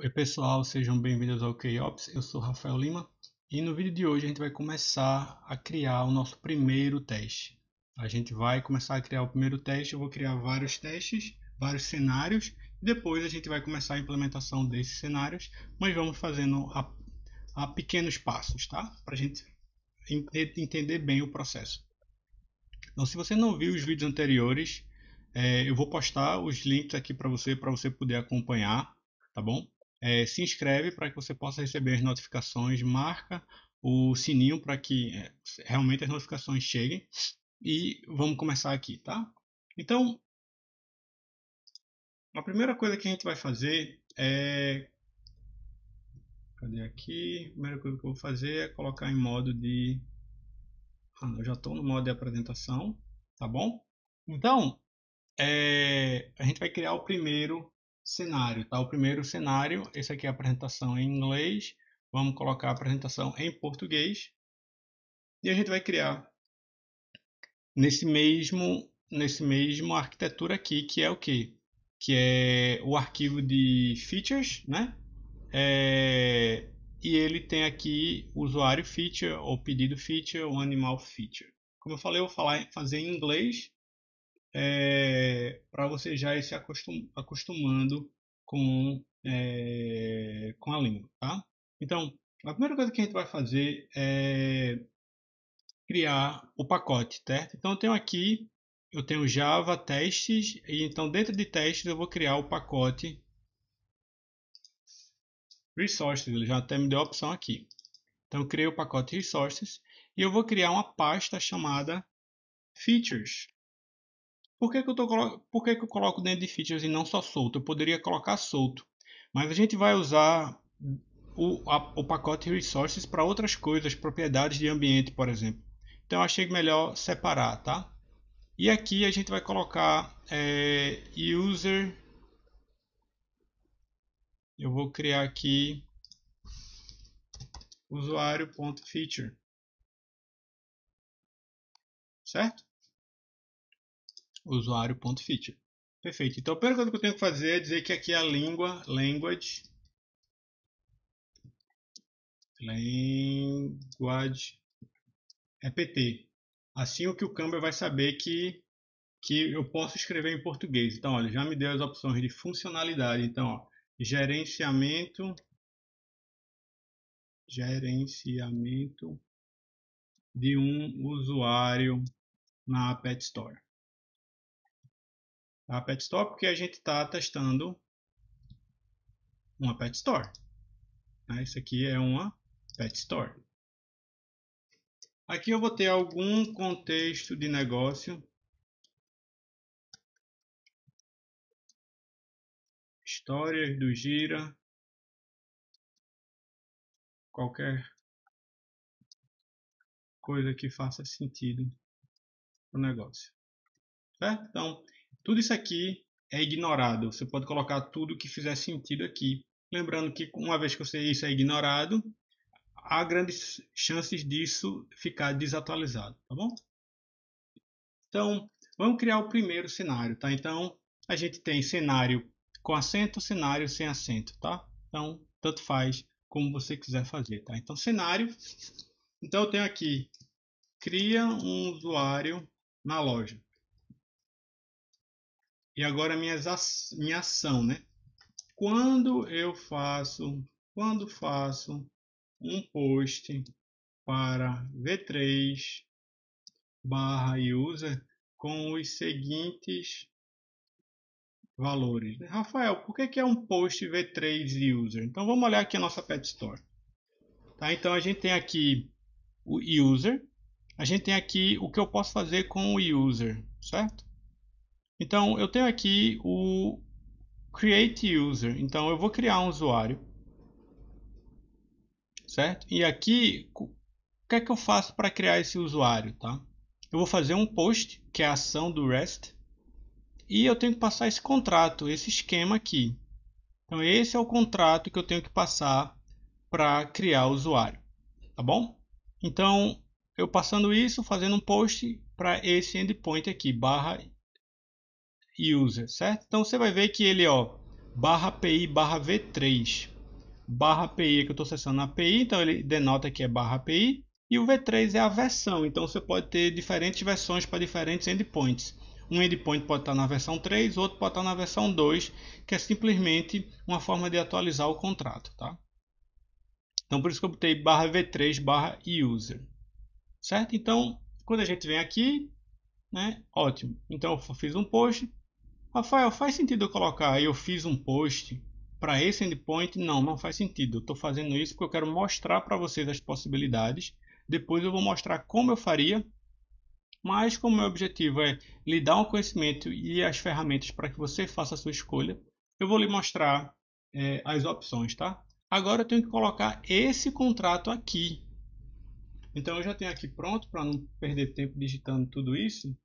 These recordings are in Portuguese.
Oi pessoal, sejam bem-vindos ao KOps, eu sou Rafael Lima e no vídeo de hoje a gente vai começar a criar o nosso primeiro teste. A gente vai começar a criar o primeiro teste, eu vou criar vários testes, vários cenários e depois a gente vai começar a implementação desses cenários, mas vamos fazendo a, a pequenos passos, tá? Para a gente entender bem o processo. Então se você não viu os vídeos anteriores, é, eu vou postar os links aqui para você, para você poder acompanhar, tá bom? é, se inscreve para que você possa receber as notificações, marca o sininho para que é, realmente as notificações cheguem e vamos começar aqui, tá? Então, a primeira coisa que a gente vai fazer é cadê aqui? A primeira coisa que eu vou fazer é colocar em modo de ah, eu já estou no modo de apresentação, tá bom? Então, é, a gente vai criar o primeiro cenário, tá? O primeiro cenário, esse aqui é a apresentação em inglês. Vamos colocar a apresentação em português. E a gente vai criar nesse mesmo nesse mesmo arquitetura aqui, que é o que? Que é o arquivo de features, né? É, e ele tem aqui usuário feature, ou pedido feature, ou animal feature. Como eu falei, eu vou falar, fazer em inglês, é, eh, para você já ir se acostum, acostumando com, é, com a língua, tá? Então, a primeira coisa que a gente vai fazer é criar o pacote, certo? Então, eu tenho aqui, eu tenho Java, testes, e então dentro de testes eu vou criar o pacote Resources, ele já até me deu a opção aqui. Então, eu criei o pacote Resources e eu vou criar uma pasta chamada Features. Por que, que, eu, tô, por que, que eu coloco dentro de features e não só solto? Eu poderia colocar solto. Mas a gente vai usar o, a, o pacote resources para outras coisas, propriedades de ambiente, por exemplo. Então achei melhor separar, tá? E aqui a gente vai colocar é, user. Eu vou criar aqui usuário.feature. Certo? usuário.feature. Perfeito. Então, a primeira coisa que eu tenho que fazer é dizer que aqui é a língua, language, language é PT. Assim o que o Canva vai saber que, que eu posso escrever em português. Então, olha, já me deu as opções de funcionalidade. Então, ó, gerenciamento, gerenciamento de um usuário na App Store a Pet Store, porque a gente está testando uma Pet Store. Né? Isso aqui é uma Pet Store. Aqui eu vou ter algum contexto de negócio. Histórias do Gira. Qualquer coisa que faça sentido para o negócio. Certo? Então, tudo isso aqui é ignorado. Você pode colocar tudo que fizer sentido aqui. Lembrando que uma vez que você, isso é ignorado, há grandes chances disso ficar desatualizado, tá bom? Então, vamos criar o primeiro cenário, tá? Então, a gente tem cenário com acento, cenário sem acento, tá? Então, tanto faz como você quiser fazer, tá? Então, cenário. Então, eu tenho aqui, cria um usuário na loja e agora minhas minha ação, né? Quando eu faço, quando faço um post para V3 barra user com os seguintes valores. Né? Rafael, por que é um post V3 user? Então vamos olhar aqui a nossa pet store. Tá, então a gente tem aqui o user, a gente tem aqui o que eu posso fazer com o user, certo? Então, eu tenho aqui o create user. Então, eu vou criar um usuário. Certo? E aqui, o que é que eu faço para criar esse usuário, tá? Eu vou fazer um post, que é a ação do REST. E eu tenho que passar esse contrato, esse esquema aqui. Então, esse é o contrato que eu tenho que passar para criar o usuário, tá bom? Então, eu passando isso, fazendo um post para esse endpoint aqui, barra user, certo? Então você vai ver que ele, ó, barra API barra V3, barra API é que eu estou acessando a API, então ele denota que é barra API, e o V3 é a versão, então você pode ter diferentes versões para diferentes endpoints. Um endpoint pode estar na versão 3, outro pode estar na versão 2, que é simplesmente uma forma de atualizar o contrato, tá? Então por isso que eu botei barra V3 barra user, certo? Então quando a gente vem aqui, né, ótimo. Então eu fiz um post, Rafael, faz sentido eu colocar eu fiz um post para esse endpoint? Não, não faz sentido. Eu estou fazendo isso porque eu quero mostrar para vocês as possibilidades. Depois eu vou mostrar como eu faria. Mas como meu objetivo é lhe dar um conhecimento e as ferramentas para que você faça a sua escolha, eu vou lhe mostrar é, as opções, tá? Agora eu tenho que colocar esse contrato aqui. Então eu já tenho aqui pronto para não perder tempo digitando tudo isso.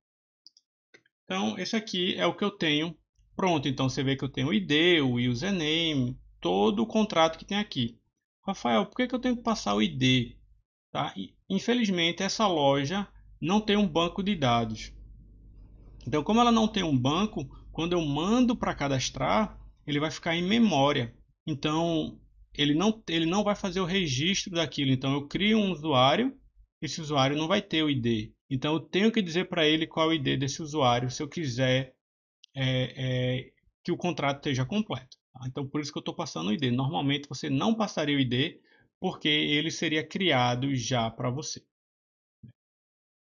Então, esse aqui é o que eu tenho pronto. Então, você vê que eu tenho o ID, o username, todo o contrato que tem aqui. Rafael, por que, que eu tenho que passar o ID? Tá? Infelizmente, essa loja não tem um banco de dados. Então, como ela não tem um banco, quando eu mando para cadastrar, ele vai ficar em memória. Então, ele não, ele não vai fazer o registro daquilo. Então, eu crio um usuário, esse usuário não vai ter o ID. Então eu tenho que dizer para ele qual é o ID desse usuário se eu quiser é, é, que o contrato esteja completo. Tá? Então por isso que eu estou passando o ID. Normalmente você não passaria o ID porque ele seria criado já para você.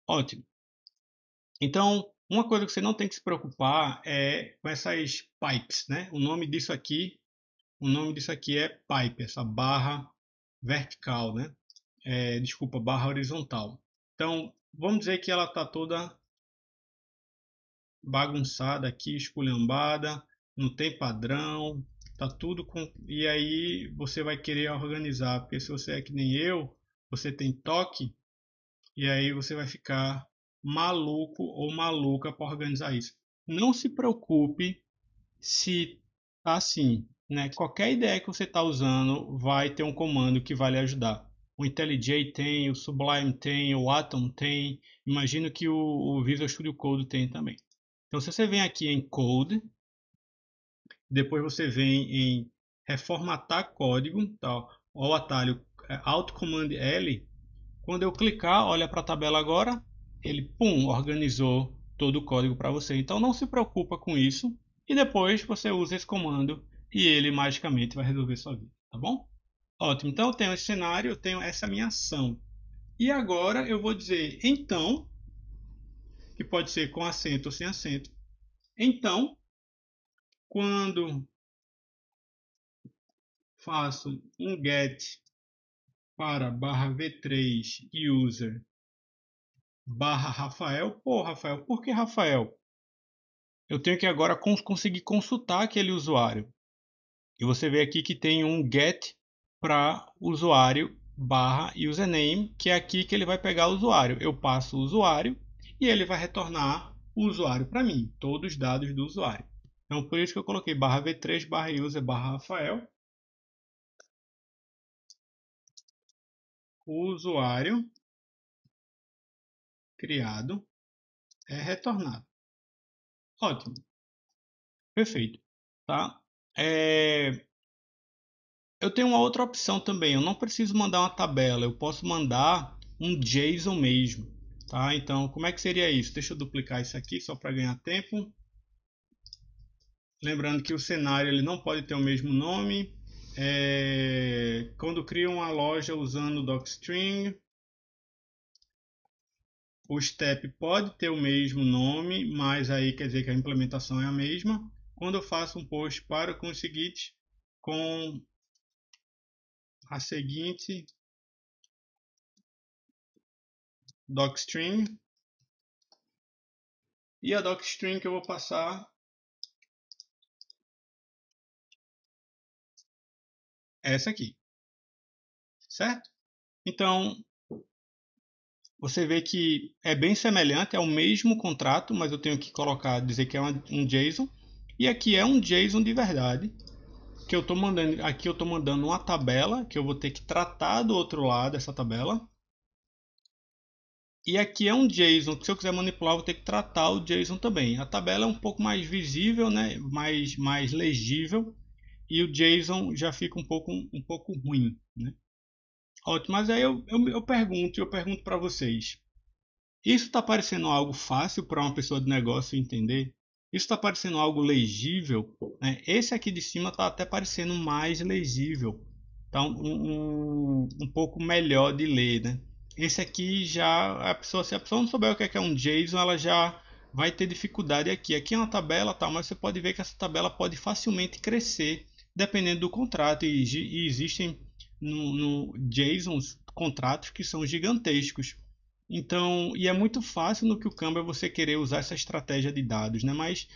Ótimo. Então, uma coisa que você não tem que se preocupar é com essas pipes, né? O nome disso aqui, o nome disso aqui é pipe, essa barra vertical, né? É, desculpa, barra horizontal. Então, Vamos dizer que ela está toda bagunçada aqui, esculhambada, não tem padrão, tá tudo com. E aí você vai querer organizar, porque se você é que nem eu, você tem toque, e aí você vai ficar maluco ou maluca para organizar isso. Não se preocupe se tá assim, né? Qualquer ideia que você está usando vai ter um comando que vai lhe ajudar o IntelliJ tem, o Sublime tem, o Atom tem, imagino que o, o Visual Studio Code tem também. Então se você vem aqui em Code, depois você vem em Reformatar Código, tal, tá, o atalho é, Alt Command L, quando eu clicar, olha para a tabela agora, ele pum, organizou todo o código para você. Então não se preocupa com isso e depois você usa esse comando e ele magicamente vai resolver sua vida, tá bom? Ótimo, então eu tenho esse cenário, eu tenho essa minha ação. E agora eu vou dizer então, que pode ser com acento ou sem acento. Então, quando faço um get para barra v3 user barra Rafael. Pô, Rafael, por que Rafael? Eu tenho que agora cons conseguir consultar aquele usuário. E você vê aqui que tem um get para usuário barra username, que é aqui que ele vai pegar o usuário. Eu passo o usuário e ele vai retornar o usuário para mim, todos os dados do usuário. Então, por isso que eu coloquei barra v3, barra user, barra Rafael. O usuário criado é retornado. Ótimo. Perfeito. Tá? É, eu tenho uma outra opção também. Eu não preciso mandar uma tabela. Eu posso mandar um JSON mesmo. Tá? Então, como é que seria isso? Deixa eu duplicar isso aqui só para ganhar tempo. Lembrando que o cenário ele não pode ter o mesmo nome. É... Quando cria uma loja usando o docstring, o step pode ter o mesmo nome, mas aí quer dizer que a implementação é a mesma. Quando eu faço um post para o com a seguinte docstring e a docstring que eu vou passar é essa aqui, certo? Então você vê que é bem semelhante, é o mesmo contrato, mas eu tenho que colocar, dizer que é um JSON e aqui é um JSON de verdade que eu tô mandando aqui eu tô mandando uma tabela que eu vou ter que tratar do outro lado essa tabela e aqui é um JSON que se eu quiser manipular eu vou ter que tratar o JSON também a tabela é um pouco mais visível né mais mais legível e o JSON já fica um pouco um pouco ruim né ótimo mas aí eu, eu, eu pergunto eu pergunto para vocês isso está parecendo algo fácil para uma pessoa de negócio entender isso está parecendo algo legível. Né? Esse aqui de cima está até parecendo mais legível. Está um, um, um, pouco melhor de ler. Né? Esse aqui já, a pessoa, se a pessoa não souber o é que é, um JSON, ela já vai ter dificuldade aqui. Aqui é uma tabela, tá? mas você pode ver que essa tabela pode facilmente crescer dependendo do contrato. E, e existem no, no contratos que são gigantescos. Então, e é muito fácil no que o Canva é você querer usar essa estratégia de dados, né? Mas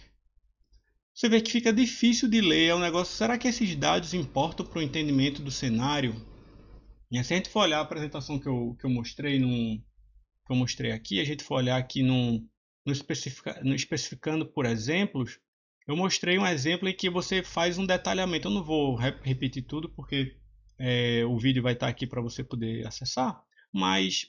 você vê que fica difícil de ler, é um negócio, será que esses dados importam para o entendimento do cenário? E né, se a gente for olhar a apresentação que eu, que eu mostrei num, que eu mostrei aqui, a gente for olhar aqui num, no, especifica, no especificando por exemplos, eu mostrei um exemplo em que você faz um detalhamento. Eu não vou repetir tudo porque é, o vídeo vai estar aqui para você poder acessar, mas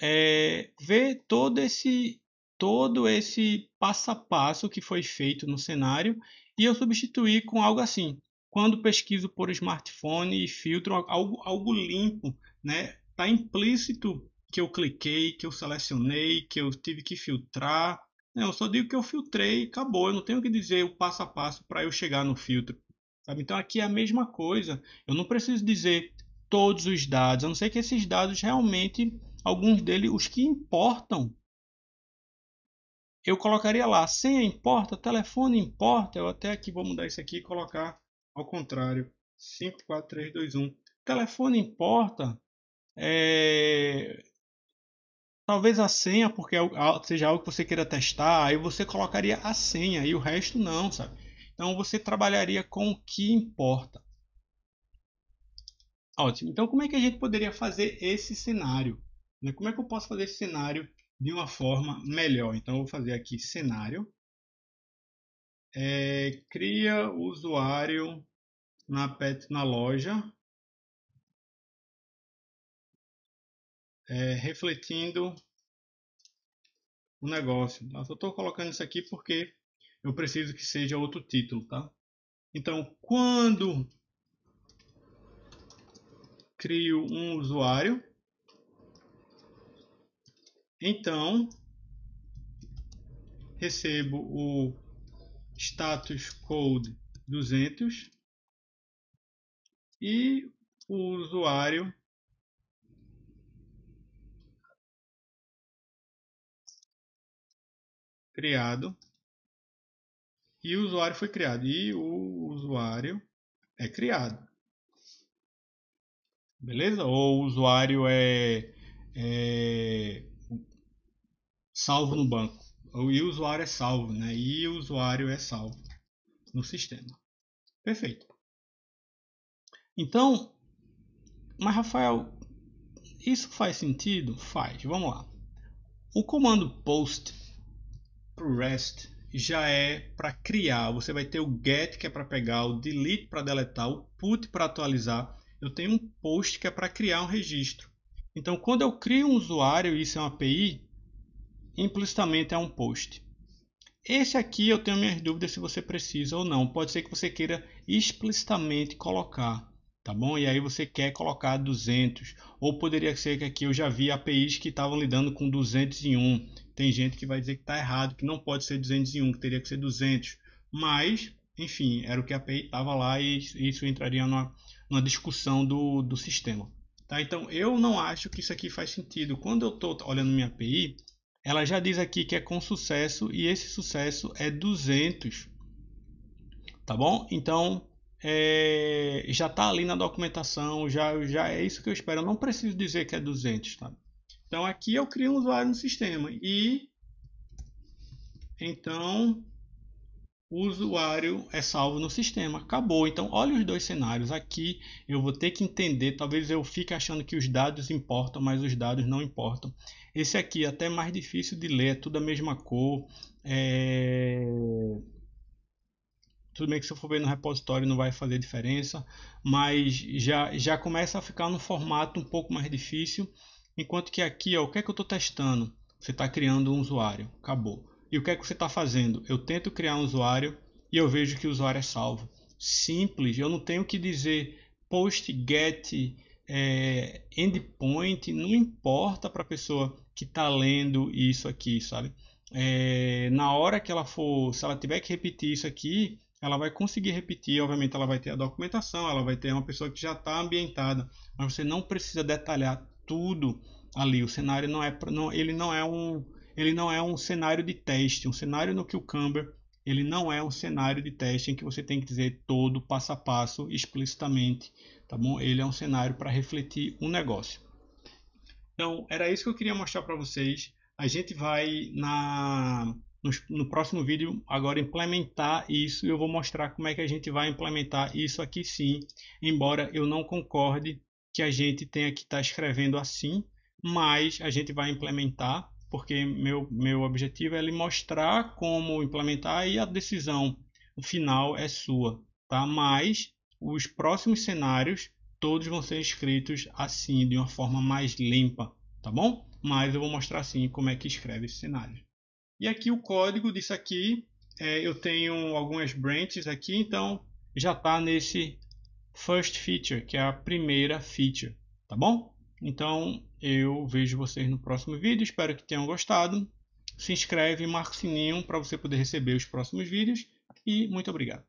é, ver todo esse todo esse passo a passo que foi feito no cenário e eu substituir com algo assim. Quando pesquiso por smartphone e filtro algo, algo limpo, né? Tá implícito que eu cliquei, que eu selecionei, que eu tive que filtrar. Não, eu só digo que eu filtrei e acabou. Eu não tenho que dizer o passo a passo para eu chegar no filtro. Sabe? Então aqui é a mesma coisa. Eu não preciso dizer todos os dados, a não ser que esses dados realmente alguns deles os que importam. Eu colocaria lá, senha importa, telefone importa. Eu até aqui vou mudar isso aqui e colocar ao contrário. 54321. Telefone importa. É... Talvez a senha, porque é seja algo que você queira testar, aí você colocaria a senha e o resto não, sabe? Então você trabalharia com o que importa. Ótimo. Então como é que a gente poderia fazer esse cenário? Né? Como é que eu posso fazer esse cenário de uma forma melhor? Então, eu vou fazer aqui cenário. É, cria usuário na pet na loja é, refletindo o negócio. Eu tá? estou colocando isso aqui porque eu preciso que seja outro título, tá? Então, quando crio um usuário, então, recebo o status code 200 e o usuário criado e o usuário foi criado e o usuário é criado beleza ou o usuário é, é salvo no banco. E o usuário é salvo, né? E o usuário é salvo no sistema. Perfeito. Então, mas Rafael, isso faz sentido? Faz. Vamos lá. O comando post para o REST já é para criar. Você vai ter o get que é para pegar, o delete para deletar, o put para atualizar. Eu tenho um post que é para criar um registro. Então, quando eu crio um usuário, isso é uma API, implicitamente a é um post. Esse aqui eu tenho minhas dúvidas se você precisa ou não. Pode ser que você queira explicitamente colocar, tá bom? E aí você quer colocar 200. Ou poderia ser que aqui eu já vi APIs que estavam lidando com 201. Tem gente que vai dizer que está errado, que não pode ser 201, que teria que ser 200. Mas, enfim, era o que a API estava lá e isso entraria numa, numa discussão do, do sistema. Tá? Então, eu não acho que isso aqui faz sentido. Quando eu estou olhando minha API, ela já diz aqui que é com sucesso e esse sucesso é 200. Tá bom? Então, é, já está ali na documentação, já, já é isso que eu espero. Eu não preciso dizer que é 200, tá? Então, aqui eu crio um usuário no sistema e... Então, o usuário é salvo no sistema. Acabou. Então, olha os dois cenários. Aqui eu vou ter que entender. Talvez eu fique achando que os dados importam, mas os dados não importam. Esse aqui é até mais difícil de ler. É tudo a mesma cor. É... Tudo bem que se eu for ver no repositório não vai fazer diferença, mas já, já começa a ficar no formato um pouco mais difícil. Enquanto que aqui, ó, o que é que eu estou testando? Você está criando um usuário. Acabou. E o que é que você está fazendo? Eu tento criar um usuário e eu vejo que o usuário é salvo. Simples, eu não tenho que dizer post, get, é, endpoint, não importa para a pessoa que está lendo isso aqui, sabe? É, na hora que ela for, se ela tiver que repetir isso aqui, ela vai conseguir repetir. Obviamente, ela vai ter a documentação, ela vai ter uma pessoa que já está ambientada, mas você não precisa detalhar tudo ali. O cenário não é, não, ele não é um, ele não é um cenário de teste. Um cenário no Cucumber, ele não é um cenário de teste em que você tem que dizer todo passo a passo explicitamente, tá bom? Ele é um cenário para refletir um negócio. Então, era isso que eu queria mostrar para vocês. A gente vai na no, no próximo vídeo agora implementar isso e eu vou mostrar como é que a gente vai implementar isso aqui sim, embora eu não concorde que a gente tenha que estar tá escrevendo assim, mas a gente vai implementar porque meu, meu objetivo é lhe mostrar como implementar e a decisão final é sua, tá? Mas os próximos cenários todos vão ser escritos assim, de uma forma mais limpa, tá bom? Mas eu vou mostrar assim como é que escreve esse cenário. E aqui o código disso aqui, é, eu tenho algumas branches aqui, então já está nesse first feature, que é a primeira feature, tá bom? Então, eu vejo vocês no próximo vídeo. Espero que tenham gostado. Se inscreve e marca o sininho para você poder receber os próximos vídeos. E muito obrigado.